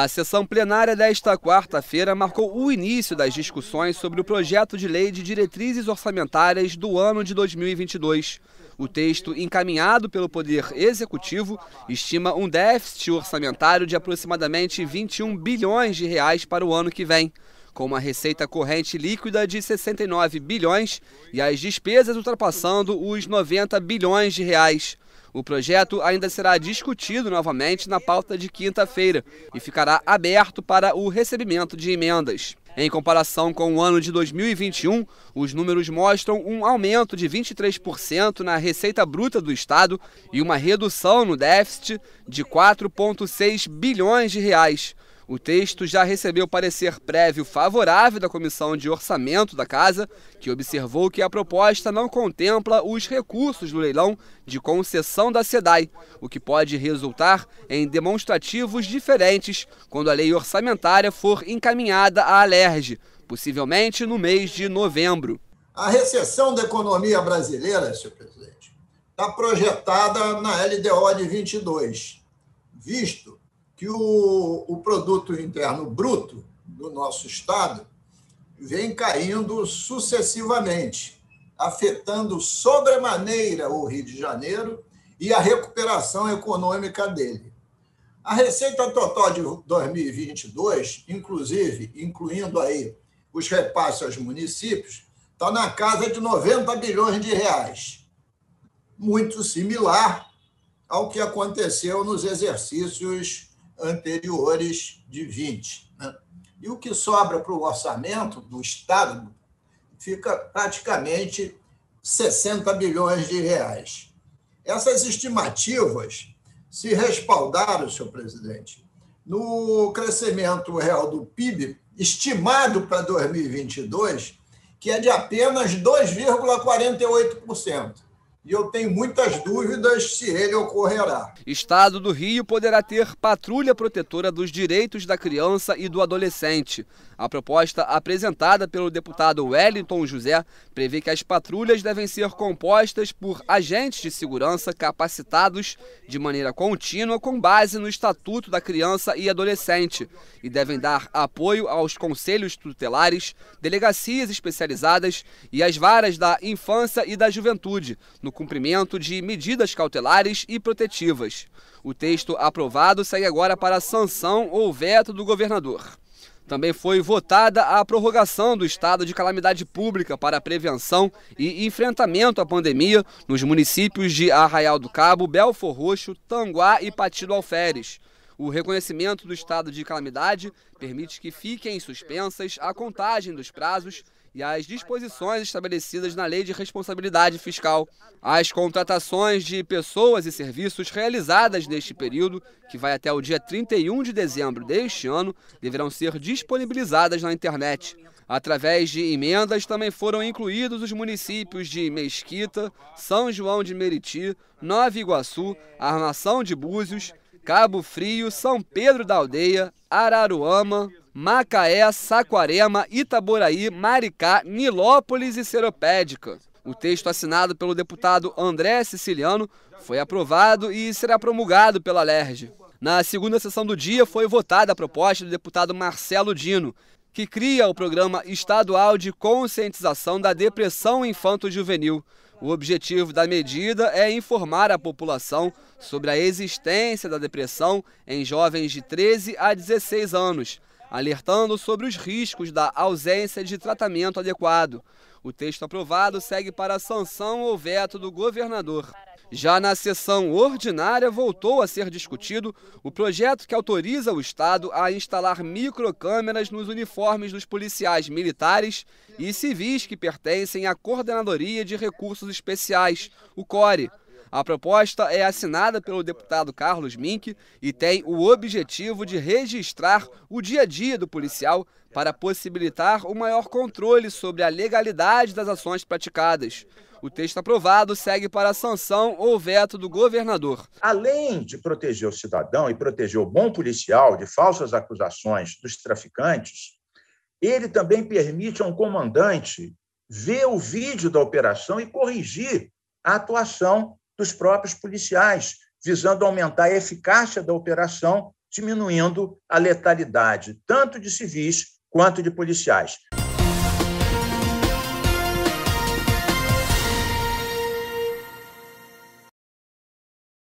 A sessão plenária desta quarta-feira marcou o início das discussões sobre o projeto de lei de diretrizes orçamentárias do ano de 2022. O texto encaminhado pelo Poder Executivo estima um déficit orçamentário de aproximadamente 21 bilhões de reais para o ano que vem, com uma receita corrente líquida de 69 bilhões e as despesas ultrapassando os 90 bilhões de reais. O projeto ainda será discutido novamente na pauta de quinta-feira e ficará aberto para o recebimento de emendas. Em comparação com o ano de 2021, os números mostram um aumento de 23% na receita bruta do estado e uma redução no déficit de 4,6 bilhões de reais. O texto já recebeu parecer prévio favorável da Comissão de Orçamento da Casa, que observou que a proposta não contempla os recursos do leilão de concessão da SEDAI, o que pode resultar em demonstrativos diferentes quando a lei orçamentária for encaminhada à Alerj, possivelmente no mês de novembro. A recessão da economia brasileira, senhor presidente, está projetada na LDO de 22, visto que o, o produto interno bruto do nosso Estado vem caindo sucessivamente, afetando sobremaneira o Rio de Janeiro e a recuperação econômica dele. A receita total de 2022, inclusive, incluindo aí os repasses aos municípios, está na casa de 90 bilhões de reais, muito similar ao que aconteceu nos exercícios anteriores de 20. Né? E o que sobra para o orçamento do Estado fica praticamente 60 bilhões de reais. Essas estimativas se respaldaram, senhor presidente, no crescimento real do PIB estimado para 2022, que é de apenas 2,48% e eu tenho muitas dúvidas se ele ocorrerá. Estado do Rio poderá ter patrulha protetora dos direitos da criança e do adolescente. A proposta apresentada pelo deputado Wellington José prevê que as patrulhas devem ser compostas por agentes de segurança capacitados de maneira contínua com base no Estatuto da Criança e Adolescente e devem dar apoio aos conselhos tutelares, delegacias especializadas e às varas da infância e da juventude no cumprimento de medidas cautelares e protetivas. O texto aprovado segue agora para sanção ou veto do governador. Também foi votada a prorrogação do estado de calamidade pública para prevenção e enfrentamento à pandemia nos municípios de Arraial do Cabo, Belfor Roxo, Tanguá e Patido Alferes. O reconhecimento do estado de calamidade permite que fiquem suspensas a contagem dos prazos e às disposições estabelecidas na Lei de Responsabilidade Fiscal. As contratações de pessoas e serviços realizadas neste período, que vai até o dia 31 de dezembro deste ano, deverão ser disponibilizadas na internet. Através de emendas também foram incluídos os municípios de Mesquita, São João de Meriti, Nova Iguaçu, Armação de Búzios, Cabo Frio, São Pedro da Aldeia, Araruama, Macaé, Saquarema, Itaboraí, Maricá, Nilópolis e Seropédica. O texto assinado pelo deputado André Siciliano foi aprovado e será promulgado pela LERJ. Na segunda sessão do dia foi votada a proposta do deputado Marcelo Dino, que cria o programa estadual de conscientização da depressão infanto-juvenil. O objetivo da medida é informar a população sobre a existência da depressão em jovens de 13 a 16 anos, alertando sobre os riscos da ausência de tratamento adequado. O texto aprovado segue para a sanção ou veto do governador. Já na sessão ordinária, voltou a ser discutido o projeto que autoriza o Estado a instalar microcâmeras nos uniformes dos policiais militares e civis que pertencem à Coordenadoria de Recursos Especiais, o CORE. A proposta é assinada pelo deputado Carlos Mink e tem o objetivo de registrar o dia a dia do policial para possibilitar o um maior controle sobre a legalidade das ações praticadas. O texto aprovado segue para a sanção ou veto do governador. Além de proteger o cidadão e proteger o bom policial de falsas acusações dos traficantes, ele também permite a um comandante ver o vídeo da operação e corrigir a atuação dos próprios policiais, visando aumentar a eficácia da operação, diminuindo a letalidade, tanto de civis quanto de policiais.